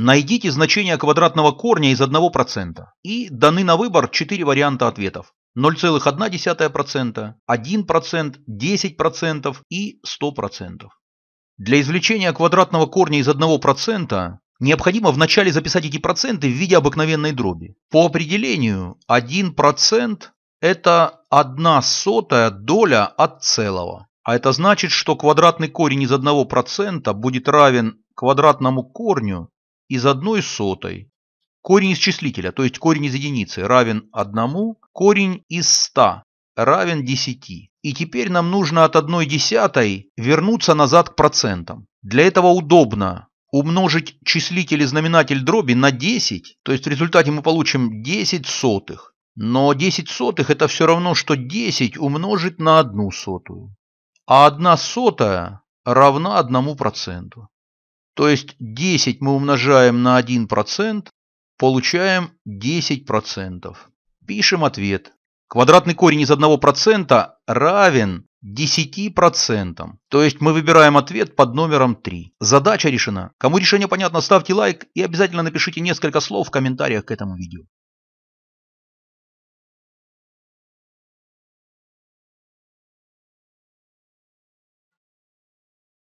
Найдите значение квадратного корня из 1% и даны на выбор 4 варианта ответов. 0,1%, 1%, 10% и 100%. Для извлечения квадратного корня из 1% необходимо вначале записать эти проценты в виде обыкновенной дроби. По определению 1% это 1 сотая доля от целого. А это значит, что квадратный корень из 1% будет равен квадратному корню из одной сотой. Корень из числителя, то есть корень из единицы, равен 1, корень из 100 равен 10. И теперь нам нужно от 1 десятой вернуться назад к процентам. Для этого удобно умножить числитель и знаменатель дроби на 10, то есть в результате мы получим 10 сотых. Но 10 сотых это все равно, что 10 умножить на 1 сотую. А 1 сотая равна 1%. То есть 10 мы умножаем на 1%, получаем 10%. Пишем ответ. Квадратный корень из 1% равен 10%. То есть мы выбираем ответ под номером 3. Задача решена. Кому решение понятно, ставьте лайк и обязательно напишите несколько слов в комментариях к этому видео.